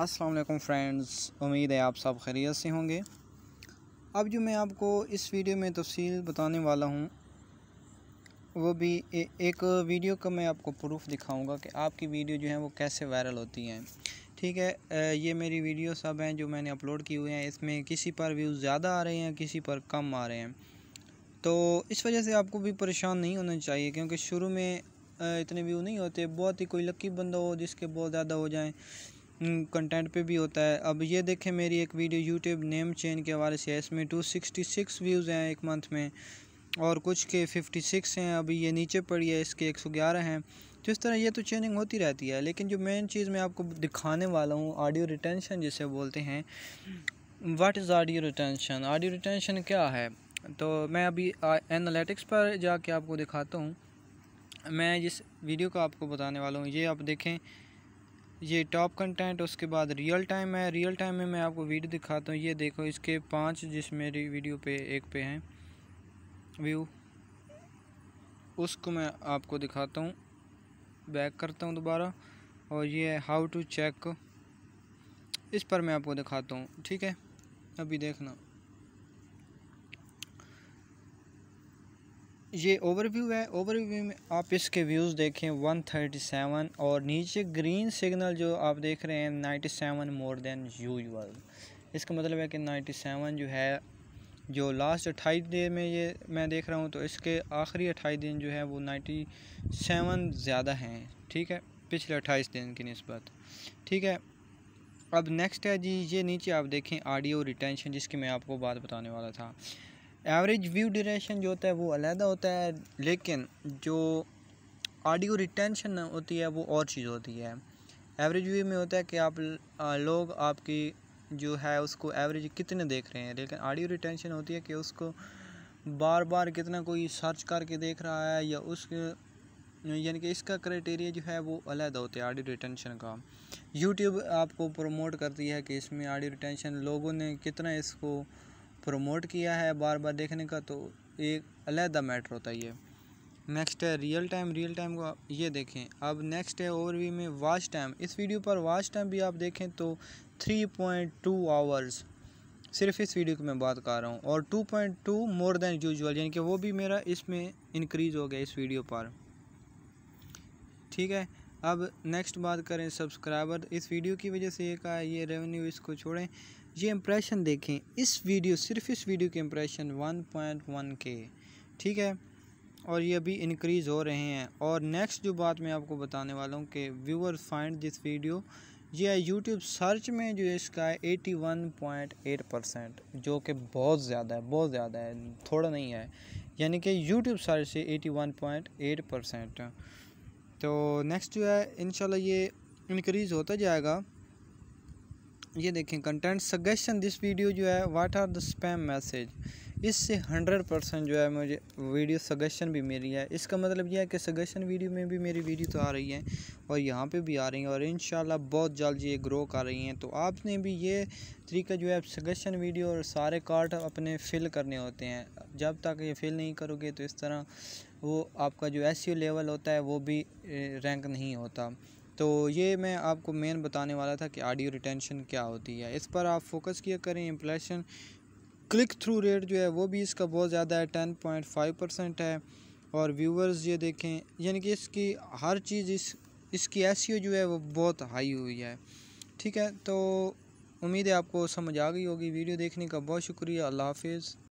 अस्सलाम वालेकुम फ्रेंड्स उम्मीद है आप सब खैरियत से होंगे अब जो मैं आपको इस वीडियो में तफसील बताने वाला हूँ वो भी ए, एक वीडियो का मैं आपको प्रूफ दिखाऊंगा कि आपकी वीडियो जो है वो कैसे वायरल होती हैं ठीक है ये मेरी वीडियो सब हैं जो मैंने अपलोड की हुए हैं इसमें किसी पर व्यूज़ ज़्यादा आ रहे हैं किसी पर कम आ रहे हैं तो इस वजह से आपको भी परेशान नहीं होना चाहिए क्योंकि शुरू में इतने व्यू नहीं होते बहुत ही कोई लक्की बंदा हो जिसके बहुत ज़्यादा हो जाएँ कंटेंट पे भी होता है अब ये देखें मेरी एक वीडियो यूट्यूब नेम चेन के हवाले से है इसमें टू सिक्सटी सिक्स व्यूज़ हैं एक मंथ में और कुछ के फिफ्टी सिक्स हैं अभी ये नीचे पड़ी है इसके एक सौ ग्यारह हैं तो इस तरह ये तो चेंजिंग होती रहती है लेकिन जो मेन चीज़ मैं आपको दिखाने वाला हूँ ऑडियो रिटेंशन जिसे बोलते हैं what is audio retention audio retention क्या है तो मैं अभी एनालिटिक्स पर जाके आपको दिखाता हूँ मैं जिस वीडियो को आपको बताने वाला हूँ ये आप देखें ये टॉप कंटेंट उसके बाद रियल टाइम है रियल टाइम में मैं आपको वीडियो दिखाता हूँ ये देखो इसके पांच जिस मेरी वीडियो पे एक पे हैं व्यू उसको मैं आपको दिखाता हूँ बैक करता हूँ दोबारा और ये है हाउ टू चेक इस पर मैं आपको दिखाता हूँ ठीक है अभी देखना ये ओवरव्यू है ओवरव्यू में आप इसके व्यूज़ देखें 137 और नीचे ग्रीन सिग्नल जो आप देख रहे हैं 97 मोर देन यूजल इसका मतलब है कि 97 जो है जो लास्ट अट्ठाईस डे में ये मैं देख रहा हूँ तो इसके आखिरी अट्ठाईस दिन जो है वो 97 ज़्यादा हैं ठीक है पिछले अट्ठाईस दिन की नस्बत ठीक है अब नेक्स्ट है जी ये नीचे आप देखें ऑडियो रिटेंशन जिसकी मैं आपको बात बताने वाला था एवरेज व्यू ड्यूरेशन जो होता है वो अलहदा होता है लेकिन जो ऑडियो रिटेंशन होती है वो और चीज़ होती है एवरेज व्यू में होता है कि आप लोग आपकी जो है उसको एवरेज कितने देख रहे हैं लेकिन ऑडियो रिटेंशन होती है कि उसको बार बार कितना कोई सर्च करके देख रहा है या उस यानी कि इसका क्राइटेरिया जो है वो अलग होता है ऑडियो रिटेंशन का यूट्यूब आपको प्रमोट करती है कि इसमें ऑडियो रिटेंशन लोगों ने कितना इसको प्रमोट किया है बार बार देखने का तो एक अलहदा मैटर होता है ये नेक्स्ट है रियल टाइम रियल टाइम को ये देखें अब नेक्स्ट है ओवरव्यू में वॉच टाइम इस वीडियो पर वॉच टाइम भी आप देखें तो 3.2 आवर्स सिर्फ इस वीडियो की मैं बात कर रहा हूँ और 2.2 मोर देन यूजल यानी कि वो भी मेरा इसमें इंक्रीज़ हो गया इस वीडियो पर ठीक है अब नेक्स्ट बात करें सब्सक्राइबर इस वीडियो की वजह से ये कहा ये रेवेन्यू इसको छोड़ें ये इम्प्रेशन देखें इस वीडियो सिर्फ इस वीडियो के इम्प्रेशन 1.1 के ठीक है और ये अभी इनक्रीज़ हो रहे हैं और नेक्स्ट जो बात मैं आपको बताने वाला हूँ कि व्यूअर फाइंड दिस वीडियो ये है यूट्यूब सर्च में जो इसका है eighty one point eight percent जो कि बहुत ज़्यादा है बहुत ज़्यादा है थोड़ा नहीं है यानी कि यूट्यूब सर्च से eighty one point eight percent तो नेक्स्ट जो है इन ये इनक्रीज़ होता जाएगा ये देखें कंटेंट सजेशन दिस वीडियो जो है what are the spam message इससे हंड्रेड परसेंट जो है मुझे वीडियो सजेशन भी मिली है इसका मतलब यह है कि सजेशन वीडियो में भी मेरी वीडियो तो आ रही है और यहाँ पे भी आ रही हैं और इन बहुत जल्द ये ग्रो कर रही हैं तो आपने भी ये तरीका जो है सजेशन वीडियो और सारे कार्ड अपने फिल करने होते हैं जब तक ये फिल नहीं करोगे तो इस तरह वो आपका जो एस लेवल होता है वो भी रैंक नहीं होता तो ये मैं आपको मेन बताने वाला था कि ऑडियो रिटेंशन क्या होती है इस पर आप फोकस किया करें इम्प्रेशन क्लिक थ्रू रेट जो है वो भी इसका बहुत ज़्यादा है टेन पॉइंट फाइव परसेंट है और व्यूवर्स ये देखें यानी कि इसकी हर चीज़ इस इसकी एस e जो है वो बहुत हाई हुई है ठीक है तो उम्मीद है आपको समझ आ गई होगी वीडियो देखने का बहुत शुक्रिया अल्लाह हाफिज़